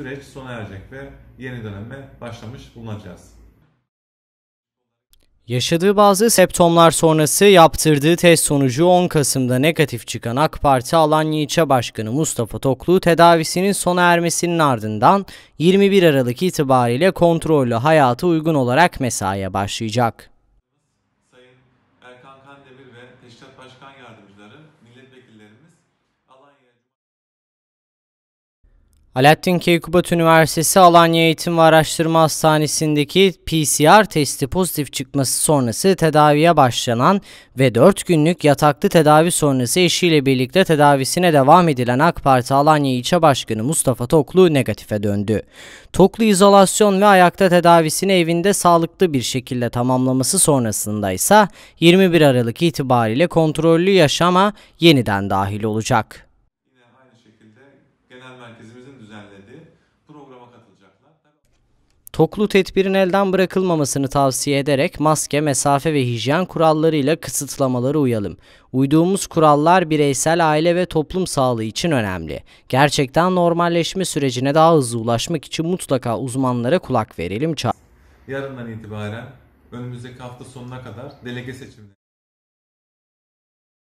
süreç sona erecek ve yeni döneme başlamış bulunacağız. Yaşadığı bazı septomlar sonrası yaptırdığı test sonucu 10 Kasım'da negatif çıkan AK Parti Alanya İlçe Başkanı Mustafa Toklu tedavisinin sona ermesinin ardından 21 Aralık itibariyle kontrollü hayatı uygun olarak mesaiye başlayacak. Sayın Erkan Kandemir ve Teşkilat Başkan Yardımcıları, milletvekillerimiz Alaaddin Keykubat Üniversitesi Alanya Eğitim ve Araştırma Hastanesi'ndeki PCR testi pozitif çıkması sonrası tedaviye başlanan ve 4 günlük yataklı tedavi sonrası eşiyle birlikte tedavisine devam edilen AK Parti Alanya İlçe Başkanı Mustafa Toklu negatife döndü. Toklu izolasyon ve ayakta tedavisini evinde sağlıklı bir şekilde tamamlaması sonrasında ise 21 Aralık itibariyle kontrollü yaşama yeniden dahil olacak genel merkezimizin düzenlediği programa katılacaklar. Toklu tedbirin elden bırakılmamasını tavsiye ederek maske, mesafe ve hijyen kurallarıyla kısıtlamaları uyalım. Uyduğumuz kurallar bireysel aile ve toplum sağlığı için önemli. Gerçekten normalleşme sürecine daha hızlı ulaşmak için mutlaka uzmanlara kulak verelim. Yarından itibaren önümüzdeki hafta sonuna kadar delege seçimleri